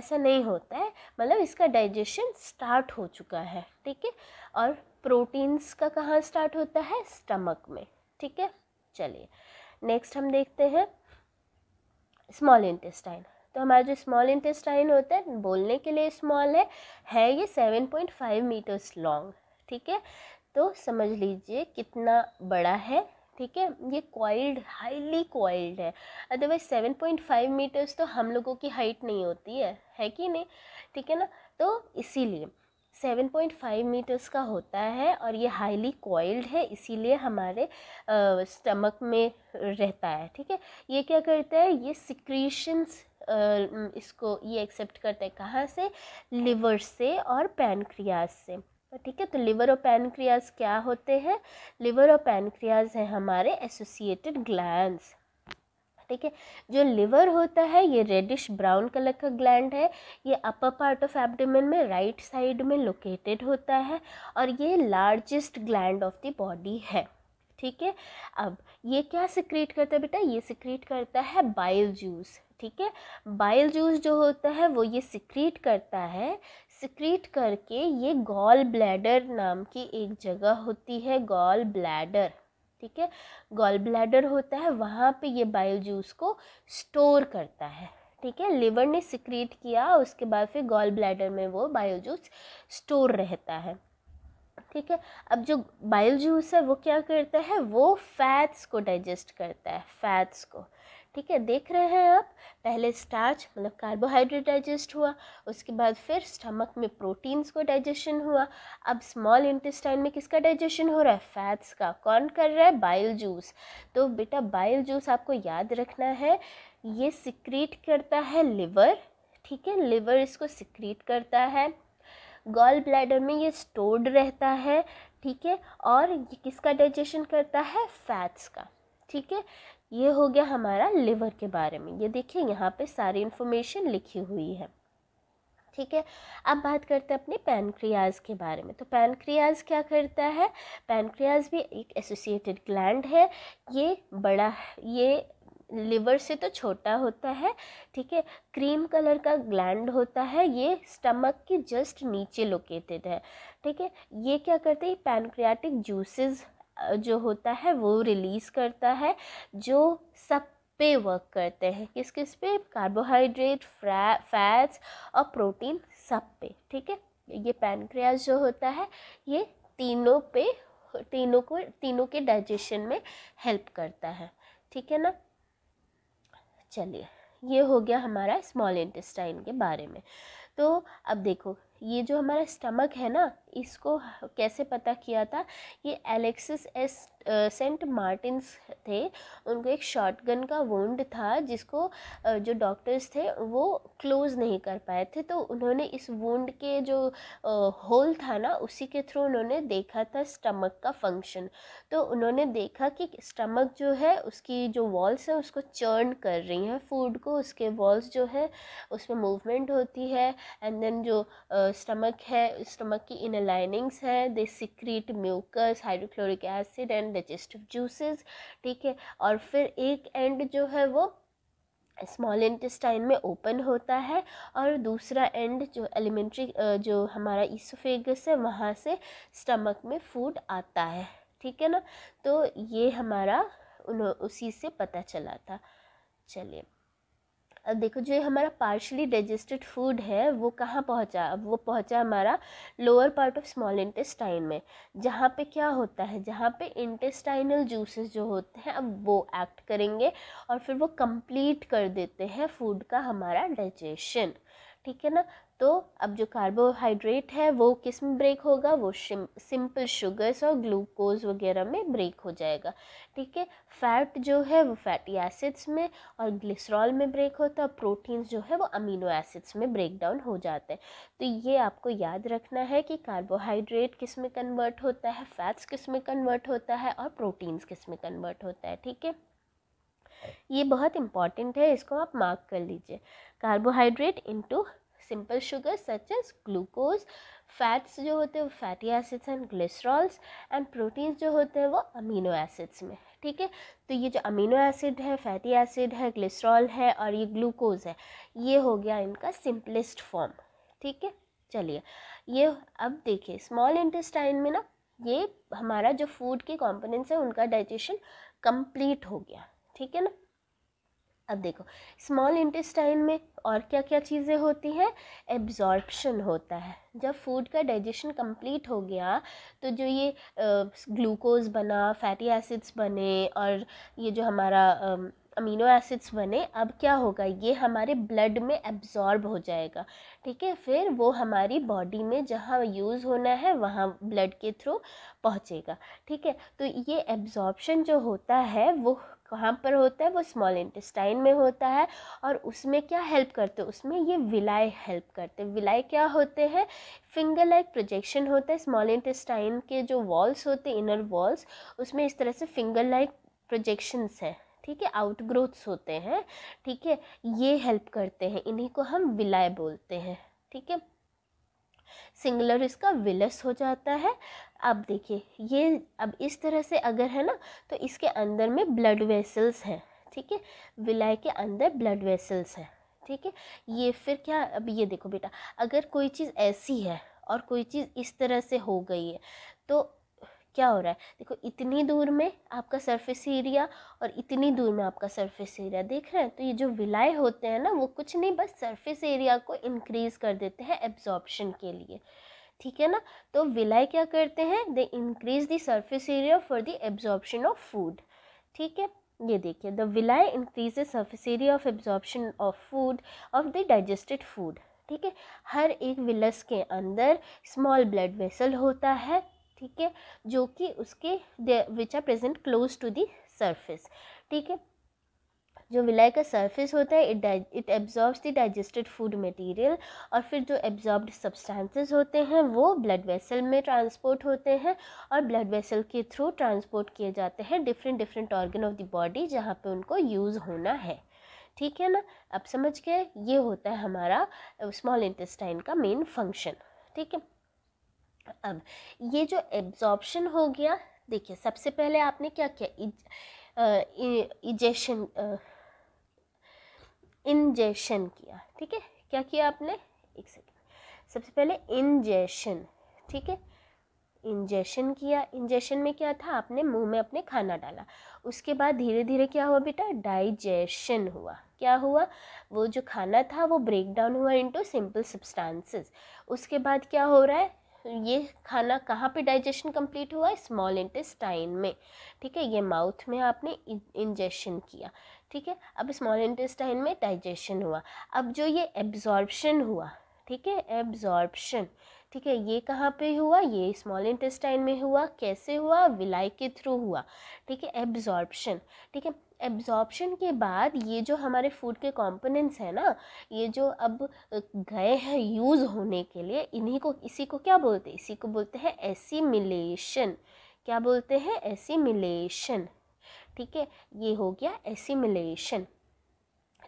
ऐसा नहीं होता है मतलब इसका डाइजेशन स्टार्ट हो चुका है ठीक है और प्रोटीन्स का कहाँ स्टार्ट होता है स्टमक में ठीक है चलिए नेक्स्ट हम देखते हैं स्मॉल इंटेस्टाइन तो हमारा जो स्मॉल इंटेस्टाइन होता है बोलने के लिए स्मॉल है है ये seven point five metres long ठीक है तो समझ लीजिए कितना बड़ा है ठीक है ये कॉइल्ड हाईली कॉइल्ड है otherwise seven point five metres तो हम लोगों की हाइट नहीं होती है है कि नहीं ठीक है ना तो इसीलिए सेवन पॉइंट फाइव मीटर्स का होता है और ये हाईली कॉइल्ड है इसीलिए हमारे स्टमक में रहता है ठीक है ये क्या करता है ये सिक्रीशंस इसको ये एक्सेप्ट करता है कहाँ से लिवर से और पैनक्रियाज से तो ठीक है तो लिवर और पैनक्रियाज क्या होते हैं लिवर और पैनक्रियाज हैं हमारे एसोसिएटेड ग्लैंड्स ठीक है जो लिवर होता है ये रेडिश ब्राउन कलर का ग्लैंड है ये अपर पार्ट ऑफ एब्डोमेन में राइट साइड में लोकेटेड होता है और ये largest gland of the body है ठीक है अब ये क्या सिक्रीट करता है बेटा ये सिक्रीट करता है बाइल जूस ठीक है बाइल जूस जो होता है वो ये सिक्रीट करता है सिक्रीट करके ये गॉल ब्लैडर नाम की एक जगह होती है गॉल ब्लैडर ठीक है गॉल ब्लैडर होता है वहाँ पे ये बायो जूस को स्टोर करता है ठीक है लिवर ने सिक्रीट किया उसके बाद फिर गॉल ब्लैडर में वो बायो जूस स्टोर रहता है ठीक है अब जो बायो जूस है वो क्या करता है वो फैट्स को डाइजेस्ट करता है फैट्स को ठीक है देख रहे हैं आप पहले स्टार्च मतलब कार्बोहाइड्रेट डाइजेस्ट हुआ उसके बाद फिर स्टमक में प्रोटीन्स को डाइजेशन हुआ अब स्मॉल इंटेस्टाइन में किसका डाइजेशन हो रहा है फैट्स का कौन कर रहा है बाइल जूस तो बेटा बाइल जूस आपको याद रखना है ये सिक्रीट करता है लिवर ठीक है लिवर इसको सिक्रीट करता है गॉल ब्लैडर में ये स्टोर्ड रहता है ठीक है और ये किसका डाइजेशन करता है फैट्स का ठीक है ये हो गया हमारा लिवर के बारे में ये देखिए यहाँ पे सारी इन्फॉर्मेशन लिखी हुई है ठीक है अब बात करते हैं अपने पैनक्रियाज के बारे में तो पैनक्रियाज क्या करता है पैनक्रियाज भी एक एसोसिएटेड ग्लैंड है ये बड़ा ये लिवर से तो छोटा होता है ठीक है क्रीम कलर का ग्लैंड होता है ये स्टमक के जस्ट नीचे लोकेटेड है ठीक है ये क्या करते हैं पैनक्रियाटिक जूसेस जो होता है वो रिलीज़ करता है जो सब पे वर्क करते हैं किस किस पे कार्बोहाइड्रेट फैट्स और प्रोटीन सब पे ठीक है ये पैनक्रियाज जो होता है ये तीनों पे तीनों को तीनों के डाइजेशन में हेल्प करता है ठीक है ना चलिए ये हो गया हमारा स्मॉल इंटेस्टाइन के बारे में तो अब देखो ये जो हमारा स्टमक है ना इसको कैसे पता किया था ये एलेक्सिस एस सेंट मार्टिनस थे उनको एक शॉटगन का वोंड था जिसको जो डॉक्टर्स थे वो क्लोज़ नहीं कर पाए थे तो उन्होंने इस वोंड के जो होल था ना उसी के थ्रू उन्होंने देखा था स्टमक का फंक्शन तो उन्होंने देखा कि स्टमक जो है उसकी जो वॉल्स है उसको चर्न कर रही हैं फूड को उसके वॉल्स जो है उसमें मूवमेंट होती है एंड देन जो स्टमक है स्टमक की इन लाइनिंग्स हैं they secrete mucus hydrochloric acid and digestive juices ठीक है और फिर एक एंड जो है वो स्मॉल इंटेस्टाइन में ओपन होता है और दूसरा एंड जो एलिमेंट्री जो हमारा ईसोफेगस है वहाँ से स्टमक में फूड आता है ठीक है ना तो ये हमारा उन उसी से पता चला था चलिए देखो जो हमारा पार्शली डाइजेस्टेड फूड है वो कहाँ पहुँचा वो पहुँचा हमारा lower part of small intestine में जहाँ पे क्या होता है जहाँ पे इंटेस्टाइनल जूसेस जो होते हैं अब वो एक्ट करेंगे और फिर वो कंप्लीट कर देते हैं फूड का हमारा डाइजेशन ठीक है ना तो अब जो कार्बोहाइड्रेट है वो किस में ब्रेक होगा वो सिंपल शुगर्स और ग्लूकोज वगैरह में ब्रेक हो जाएगा ठीक है फैट जो है वो फैटी एसिड्स में और ग्लिसरॉल में ब्रेक होता है प्रोटीन्स जो है वो अमीनो एसिड्स में ब्रेक डाउन हो जाते हैं तो ये आपको याद रखना है कि कार्बोहाइड्रेट किस में कन्वर्ट होता है फैट्स किस में कन्वर्ट होता है और प्रोटीन्स किस में कन्वर्ट होता है ठीक है ये बहुत इंपॉर्टेंट है इसको आप मार्क कर लीजिए carbohydrate into simple sugar such as glucose fats जो होते हैं वो fatty acids and glycerols and proteins जो होते हैं वो अमीनो एसिड्स में ठीक है तो ये जो अमीनो एसिड है फैटी एसिड है ग्लिसरॉल है और ये ग्लूकोज है ये हो गया इनका सिंपलेस्ट फॉर्म ठीक है चलिए ये अब देखिए स्मॉल इंटेस्टाइन में ना ये हमारा जो फूड के कॉम्पोनेंट्स है उनका डाइजेशन कम्प्लीट हो गया ठीक है ना अब देखो स्मॉल इंटेस्टाइन में और क्या क्या चीज़ें होती हैं एब्जॉर्प्शन होता है जब फूड का डाइजेशन कंप्लीट हो गया तो जो ये ग्लूकोज बना फैटी एसिड्स बने और ये जो हमारा अमीनो एसिड्स बने अब क्या होगा ये हमारे ब्लड में एब्जॉर्ब हो जाएगा ठीक है फिर वो हमारी बॉडी में जहाँ यूज़ होना है वहाँ ब्लड के थ्रू पहुँचेगा ठीक है तो ये एब्जॉर्बशन जो होता है वो कहाँ पर होता है वो स्मॉल इंटेस्टाइन में होता है और उसमें क्या हेल्प करते हैं उसमें ये विलाय हेल्प करते हैं विलाय क्या होते हैं फिंगर लाइक प्रोजेक्शन होता है स्मॉल इंटेस्टाइन के जो वॉल्स होते हैं इनर वॉल्स उसमें इस तरह से फिंगर लाइक प्रोजेक्शंस हैं ठीक है आउटग्रोथ्स होते हैं ठीक है ये हेल्प करते हैं इन्हीं को हम विलाय बोलते हैं ठीक है सिंगुलर इसका विलस हो जाता है अब देखिए ये अब इस तरह से अगर है ना तो इसके अंदर में ब्लड वेसल्स हैं ठीक है विलाय के अंदर ब्लड वेसल्स हैं ठीक है ये फिर क्या अब ये देखो बेटा अगर कोई चीज़ ऐसी है और कोई चीज़ इस तरह से हो गई है तो क्या हो रहा है देखो इतनी दूर में आपका सरफेस एरिया और इतनी दूर में आपका सरफेस एरिया देख रहे हैं तो ये जो विलाय होते हैं ना वो कुछ नहीं बस सरफेस एरिया को इंक्रीज़ कर देते हैं एब्जॉर्प्शन के लिए ठीक है ना तो विलाय क्या करते हैं they increase the surface area for the absorption of food ठीक है ये देखिए the villi increase the surface area of absorption of food of the digested food ठीक है हर एक विलस के अंदर स्मॉल ब्लड वेसल होता है ठीक है जो कि उसके which are present close to the surface ठीक है जो विलय का सरफेस होता है it it absorbs the digested food material और फिर जो एब्जॉर्ब्ड सब्सटेंसेस होते हैं वो ब्लड वेसल में ट्रांसपोर्ट होते हैं और ब्लड वेसल के थ्रू ट्रांसपोर्ट किए जाते हैं different different organ of the body जहाँ पे उनको यूज़ होना है ठीक है ना अब समझ गए ये होता है हमारा स्मॉल इंटेस्टाइन का मेन फंक्शन ठीक है अब ये जो एब्जॉर्बशन हो गया देखिए सबसे पहले आपने क्या किया इजेशन इंजेशन किया ठीक है क्या किया आपने एक सेकेंड सबसे पहले इंजेशन ठीक है इंजेशन किया इंजेशन में क्या था आपने मुंह में अपने खाना डाला उसके बाद धीरे धीरे क्या हुआ बेटा डाइजेशन हुआ क्या हुआ वो जो खाना था वो ब्रेक डाउन हुआ इनटू सिंपल सब्सटेंसेस उसके बाद क्या हो रहा है ये खाना कहाँ पे डाइजेशन कंप्लीट हुआ स्मॉल इंटेस्टाइन में ठीक है ये माउथ में आपने इंजेक्शन किया ठीक है अब स्मॉल इंटेस्टाइन में डाइजेशन हुआ अब जो ये एब्जॉर्बशन हुआ ठीक है एब्जॉर्बशन ठीक है ये कहाँ पे हुआ ये स्मॉल इंटेस्टाइन में हुआ कैसे हुआ विलाई के थ्रू हुआ ठीक है एब्जॉर्बशन ठीक है एब्जॉर्बशन के बाद ये जो हमारे फूड के कंपोनेंट्स हैं ना ये जो अब गए हैं यूज़ होने के लिए इन्हीं को इसी को क्या बोलते हैं इसी को बोलते हैं एसीमिलेशन क्या बोलते हैं एसीमिलेशन ठीक है ये हो गया एसीमिलेशन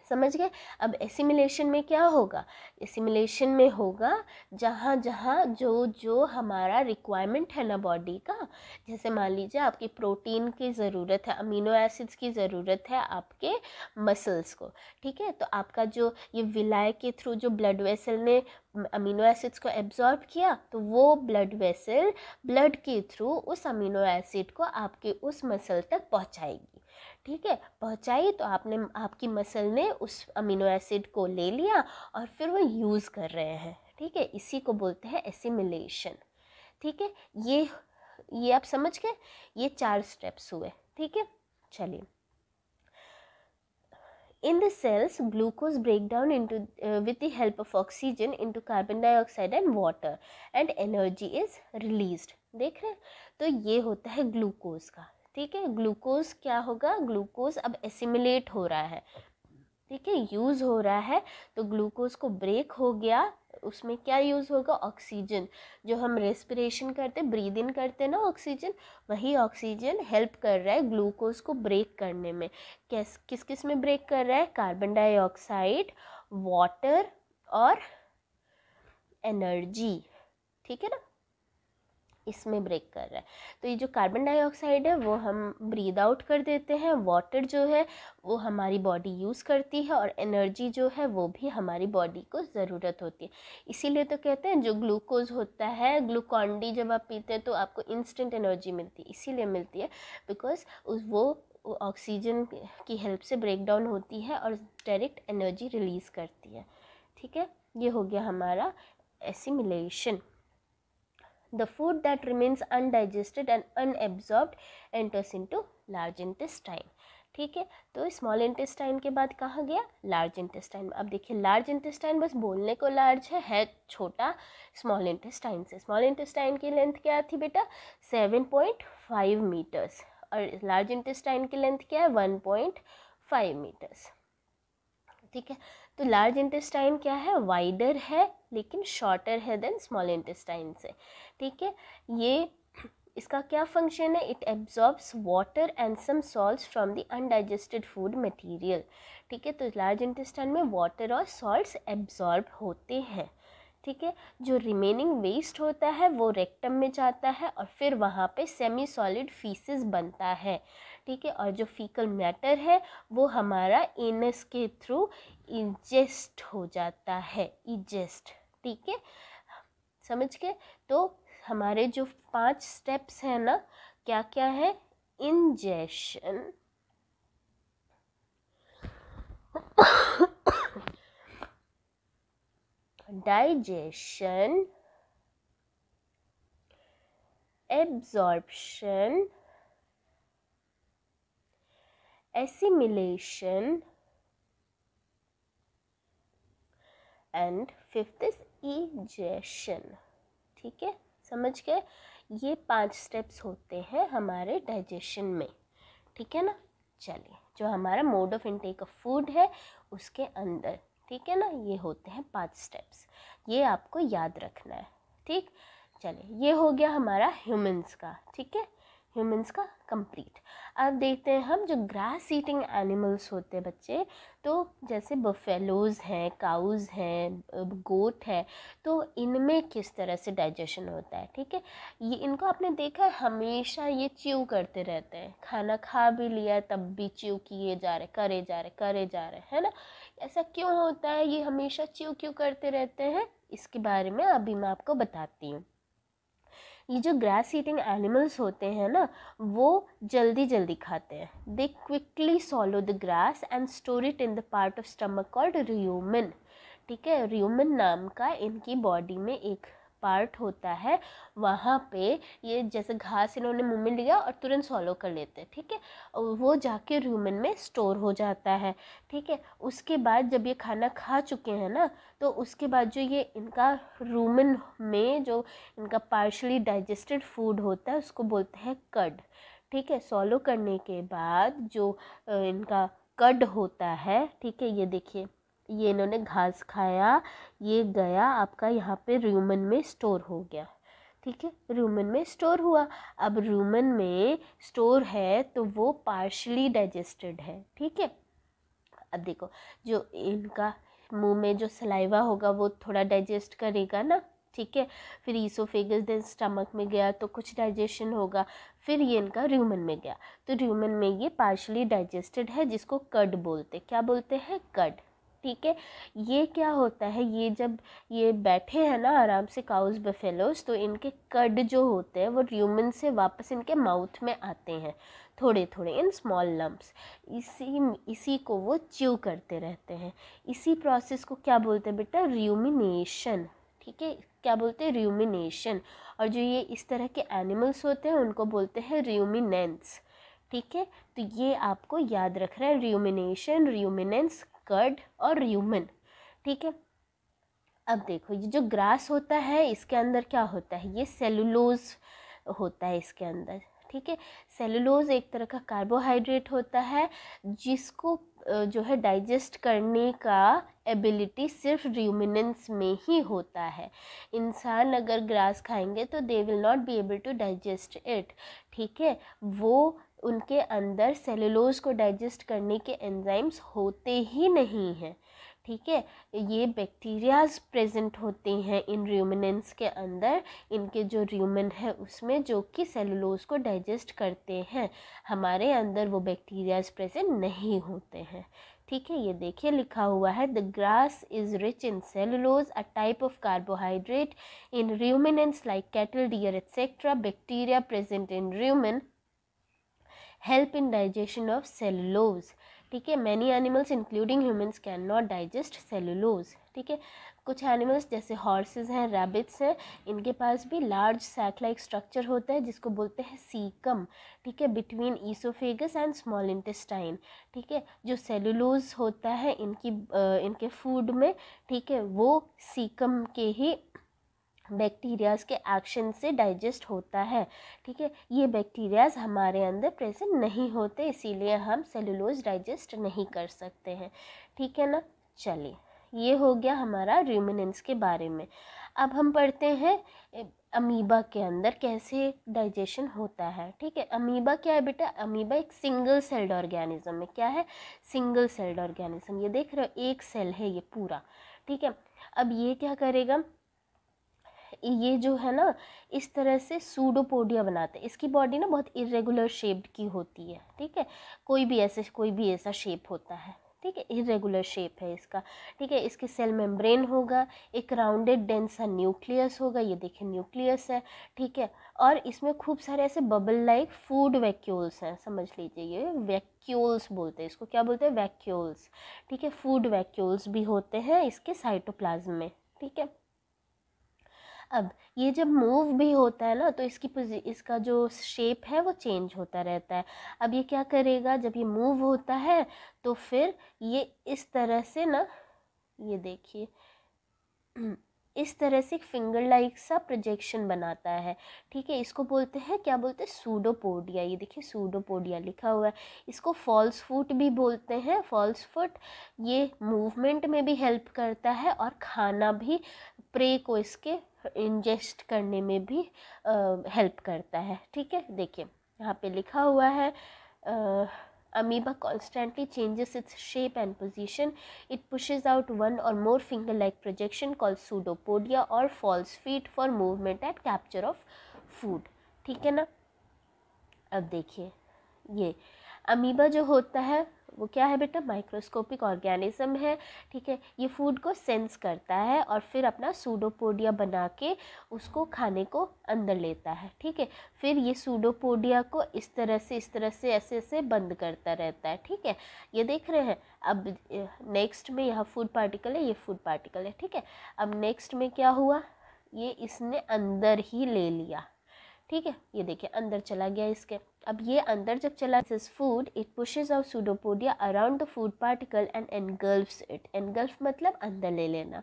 समझ गए अब एसिमिलेशन में क्या होगा एसिमिलेशन में होगा जहाँ जहाँ जो जो हमारा रिक्वायरमेंट है ना बॉडी का जैसे मान लीजिए आपकी प्रोटीन की ज़रूरत है अमीनो एसिड्स की ज़रूरत है आपके मसल्स को ठीक है तो आपका जो ये विलाय के थ्रू जो ब्लड वेसल ने अमीनो एसिड्स को एब्जॉर्ब किया तो वो ब्लड वेसल ब्लड के थ्रू उस अमीनो एसिड को आपके उस मसल तक पहुँचाएगी ठीक है पहुँचाई तो आपने आपकी मसल ने उस अमीनो एसिड को ले लिया और फिर वो यूज़ कर रहे हैं ठीक है इसी को बोलते हैं एसिमिलेशन ठीक है ये ये आप समझ गए ये चार स्टेप्स हुए ठीक है चलिए in the cells glucose break down into with the help of oxygen into carbon dioxide and water and energy is release देख रहे हैं तो ये होता है ग्लूकोज का ठीक है ग्लूकोज क्या होगा ग्लूकोज अब एसिमिलेट हो रहा है ठीक है यूज़ हो रहा है तो ग्लूकोज को ब्रेक हो गया उसमें क्या यूज़ होगा ऑक्सीजन जो हम रेस्पिरेशन करते ब्रीद इन करते ना ऑक्सीजन वही ऑक्सीजन हेल्प कर रहा है ग्लूकोज को ब्रेक करने में कैस किस किस में ब्रेक कर रहा है कार्बन डाइऑक्साइड वाटर और एनर्जी ठीक है ना इसमें ब्रेक कर रहा है तो ये जो कार्बन डाइऑक्साइड है वो हम ब्रीद आउट कर देते हैं वाटर जो है वो हमारी बॉडी यूज़ करती है और एनर्जी जो है वो भी हमारी बॉडी को ज़रूरत होती है इसीलिए तो कहते हैं जो ग्लूकोज होता है ग्लूकॉन डी जब आप पीते हैं तो आपको इंस्टेंट एनर्जी मिलती है इसीलिए मिलती है बिकॉज वो ऑक्सीजन की हेल्प से ब्रेक डाउन होती है और डायरेक्ट एनर्जी रिलीज़ करती है ठीक है ये हो गया हमारा assimilation The food that remains undigested and unabsorbed enters into large intestine. ठीक है तो स्मॉल इंटेस्टाइन के बाद कहा गया लार्ज इंटेस्टाइन अब देखिए लार्ज इंटेस्टाइन बस बोलने को लार्ज है है छोटा स्मॉल इंटेस्टाइन से स्मॉल इंटेस्टाइन की लेंथ क्या थी बेटा सेवन पॉइंट फाइव मीटर्स और लार्ज इंटेस्टाइन की लेंथ क्या है वन पॉइंट फाइव मीटर्स ठीक है तो लार्ज इंटेस्टाइन क्या है वाइडर है लेकिन शॉर्टर है देन स्मॉल इंटेस्टाइन से ठीक है ये इसका क्या फंक्शन है it absorbs water and some salt from the undigested food material ठीक है तो लार्ज इंटेस्टाइन में वाटर और सॉल्ट एब्जॉर्ब होते हैं ठीक है जो रिमेनिंग वेस्ट होता है वो रेक्टम में जाता है और फिर वहाँ पे सेमी सॉलिड फीसिस बनता है ठीक है और जो फीकल मैटर है वो हमारा एनस के थ्रू इजेस्ट हो जाता है इजेस्ट ठीक है समझ के तो हमारे जो पांच स्टेप्स हैं ना क्या क्या है ingestion digestion absorption assimilation and fifth is egestion ठीक है समझ गए ये पांच स्टेप्स होते हैं हमारे डाइजेशन में ठीक है ना चलिए जो हमारा mode of intake of food है उसके अंदर ठीक है ना ये होते हैं पांच स्टेप्स ये आपको याद रखना है ठीक चलिए ये हो गया हमारा ह्यूमंस का ठीक है ह्यूमंस का कंप्लीट अब देखते हैं हम जो ग्रास ईटिंग एनिमल्स होते हैं बच्चे तो जैसे बफेलोज़ हैं काउज़ हैं गोट है तो इनमें किस तरह से डाइजेशन होता है ठीक है ये इनको आपने देखा है हमेशा ये च्यू करते रहते हैं खाना खा भी लिया तब भी च्यू किए जा रहे करे जा रहे करे जा रहे है ना ऐसा क्यों होता है ये हमेशा च्यू क्यों करते रहते हैं इसके बारे में अभी मैं आपको बताती हूँ ये जो ग्रास ईटिंग एनिमल्स होते हैं ना वो जल्दी जल्दी खाते हैं they quickly swallow the grass and store it in the part of stomach called rumen ठीक है रियोमिन नाम का इनकी बॉडी में एक पार्ट होता है वहाँ पे ये जैसे घास इन्होंने मुँह में लिया और तुरंत सॉलो कर लेते हैं ठीक है वो जाके रूमन में स्टोर हो जाता है ठीक है उसके बाद जब ये खाना खा चुके हैं ना तो उसके बाद जो ये इनका रूमन में जो इनका पार्शली डाइजेस्टेड फूड होता है उसको बोलते हैं कड ठीक है सॉलो करने के बाद जो इनका कड होता है ठीक है ये देखिए ये इन्होंने घास खाया ये गया आपका यहाँ पे रूमन में स्टोर हो गया ठीक है रूमन में स्टोर हुआ अब रूमन में स्टोर है तो वो पार्शली डाइजेस्टेड है ठीक है अब देखो जो इनका मुंह में जो सलाइवा होगा वो थोड़ा डाइजेस्ट करेगा ना ठीक है फिर ईसोफेगस दिन स्टमक में गया तो कुछ डाइजेशन होगा फिर ये इनका र्यूमन में गया तो र्यूमन में ये पार्शली डाइजेस्टेड है जिसको कड बोलते क्या बोलते हैं कड ठीक है ये क्या होता है ये जब ये बैठे हैं ना आराम से काउस बफेलोज तो इनके कड जो होते हैं वो र्यूमन से वापस इनके माउथ में आते हैं थोड़े थोड़े इन स्मॉल लम्ब्स इसी इसी को वो च्यू करते रहते हैं इसी प्रोसेस को क्या बोलते हैं बेटा र्यूमिनेशन ठीक है क्या बोलते हैं र्यूमिनेशन और जो ये इस तरह के एनिमल्स होते हैं उनको बोलते हैं र्यूमिनेंस ठीक है तो ये आपको याद रख रहा है र्यूमिनेशन र्यूमिनेंस कर्ड और र्यूमन ठीक है अब देखो ये जो ग्रास होता है इसके अंदर क्या होता है ये सेलुलोज होता है इसके अंदर ठीक है सेलुलोज एक तरह का कार्बोहाइड्रेट होता है जिसको जो है डाइजेस्ट करने का एबिलिटी सिर्फ र्यूमिनेंस में ही होता है इंसान अगर ग्रास खाएंगे तो they will not be able to digest it ठीक है वो उनके अंदर सेलुलोज को डाइजेस्ट करने के एंजाइम्स होते ही नहीं हैं ठीक है ये बैक्टीरियाज प्रेजेंट होते हैं इन र्यूमिनेंस के अंदर इनके जो र्यूमन है उसमें जो कि सेलुलोज को डाइजेस्ट करते हैं हमारे अंदर वो बैक्टीरियाज प्रेजेंट नहीं होते हैं ठीक है ये देखिए लिखा हुआ है the grass is rich in cellulose a type of carbohydrate in ruminants like cattle deer etcetera bacteria present in rumen help in digestion of cellulose ठीक है many animals including humans can not digest cellulose ठीक है कुछ animals जैसे horse's हैं rabbits हैं इनके पास भी लार्ज सैकलाइक स्ट्रक्चर होता है जिसको बोलते हैं सीकम ठीक है between oesophagus and small intestine ठीक है जो सेलुलोज होता है इनकी आ, इनके फूड में ठीक है वो सीकम के ही बैक्टीरियाज के एक्शन से डाइजेस्ट होता है ठीक है ये बैक्टीरियाज हमारे अंदर प्रेजेंट नहीं होते इसीलिए हम सेलुलोज डाइजेस्ट नहीं कर सकते हैं ठीक है ना चलिए ये हो गया हमारा र्यूमिनेंस के बारे में अब हम पढ़ते हैं अमीबा के अंदर कैसे डाइजेशन होता है ठीक है अमीबा क्या है बेटा अमीबा एक सिंगल सेल्ड ऑर्गेनिज्म है क्या है सिंगल सेल्ड ऑर्गेनिज्म ये देख रहे हो एक सेल है ये पूरा ठीक है अब ये क्या करेगा ये जो है ना इस तरह से सूडोपोडिया बनाते हैं इसकी बॉडी ना बहुत इरेगुलर शेप्ड की होती है ठीक है कोई भी ऐसे कोई भी ऐसा शेप होता है ठीक है इरेगुलर शेप है इसका ठीक है इसके सेल मेम्ब्रेन होगा एक राउंडेड डेंसा न्यूक्लियस होगा ये देखिए न्यूक्लियस है ठीक है और इसमें खूब सारे ऐसे बबल लाइक फूड वैक्यूल्स हैं समझ लीजिए ये वैक्यूल्स बोलते हैं इसको क्या बोलते हैं वैक्यूल्स ठीक है फूड वैक्यूल्स भी होते हैं इसके साइटोप्लाज्म में ठीक है अब ये जब मूव भी होता है ना तो इसकी इसका जो शेप है वो चेंज होता रहता है अब ये क्या करेगा जब ये मूव होता है तो फिर ये इस तरह से ना ये देखिए इस तरह से एक फिंगर लाइक सा प्रोजेक्शन बनाता है ठीक है इसको बोलते हैं क्या बोलते हैं सूडोपोडिया ये देखिए सूडोपोडिया लिखा हुआ है इसको फॉल्स फूट भी बोलते हैं फॉल्स फुट ये मूवमेंट में भी हेल्प करता है और खाना भी प्रे को इसके इंजेस्ट करने में भी हेल्प करता है ठीक है देखिए यहाँ पे लिखा हुआ है ah, amoeba constantly changes its shape and position it pushes out one or more finger like projection call pseudopodia or false feet for movement at capture of food ठीक है ना अब देखिए ये अमीबा जो होता है वो क्या है बेटा माइक्रोस्कोपिक ऑर्गेनिज्म है ठीक है ये फूड को सेंस करता है और फिर अपना सूडोपोडिया बना के उसको खाने को अंदर लेता है ठीक है फिर ये सूडोपोडिया को इस तरह से इस तरह से ऐसे ऐसे बंद करता रहता है ठीक है ये देख रहे हैं अब नेक्स्ट में यह फूड पार्टिकल है ये फूड पार्टिकल है ठीक है अब नेक्स्ट में क्या हुआ ये इसने अंदर ही ले लिया ठीक है ये देखिए अंदर चला गया इसके अब ये अंदर जब चला this food it pushes of pseudopodia around the food particle and engulfs it engulf मतलब अंदर ले लेना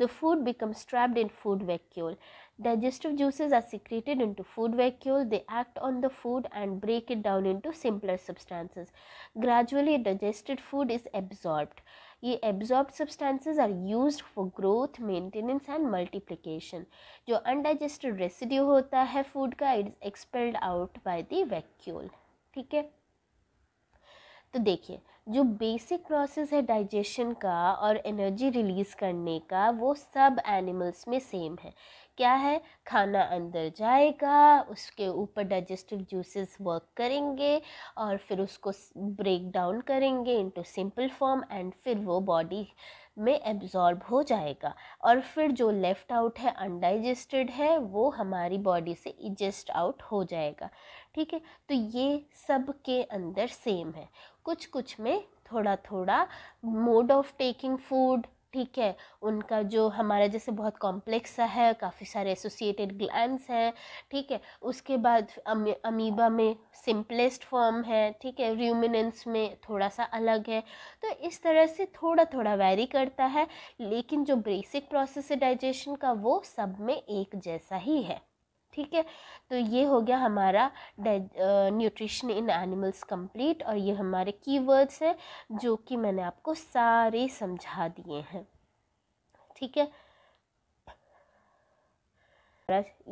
the food becomes trapped in food vacuole digestive juices are secreted into food vacuole they act on the food and break it down into simpler substances gradually digested food is absorbed ये absorb substances are used for growth maintenance and multiplication जो undigested residue होता है food का it is expelled out by the vacuole ठीक है तो देखिए जो बेसिक प्रोसेस है डाइजेशन का और एनर्जी रिलीज़ करने का वो सब एनिमल्स में सेम है क्या है खाना अंदर जाएगा उसके ऊपर डाइजेस्टिव जूसेस वर्क करेंगे और फिर उसको ब्रेक डाउन करेंगे इनटू सिंपल फॉर्म एंड फिर वो बॉडी में एब्जॉर्ब हो जाएगा और फिर जो लेफ़्ट आउट है अनडाइजेस्टेड है वो हमारी बॉडी से इजेस्ट आउट हो जाएगा ठीक है तो ये सब के अंदर सेम है कुछ कुछ में थोड़ा थोड़ा मोड ऑफ टेकिंग फूड ठीक है उनका जो हमारा जैसे बहुत कॉम्प्लेक्स सा है काफ़ी सारे एसोसिएटेड ग्लैंड हैं ठीक है उसके बाद अमी, अमीबा में सिंपलेस्ट फॉर्म है ठीक है र्यूमिनेंस में थोड़ा सा अलग है तो इस तरह से थोड़ा थोड़ा वैरी करता है लेकिन जो बेसिक प्रोसेस है डाइजेशन का वो सब में एक जैसा ही है ठीक है तो ये हो गया हमारा न्यूट्रिशन इन एनिमल्स कंप्लीट और ये हमारे कीवर्ड्स हैं जो कि मैंने आपको सारे समझा दिए हैं ठीक है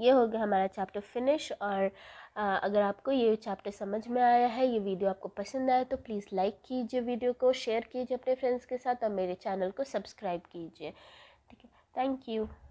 ये हो गया हमारा चैप्टर फिनिश और आ, अगर आपको ये चैप्टर समझ में आया है ये वीडियो आपको पसंद आया तो प्लीज़ लाइक कीजिए वीडियो को शेयर कीजिए अपने फ्रेंड्स के साथ और मेरे चैनल को सब्सक्राइब कीजिए ठीक है थैंक यू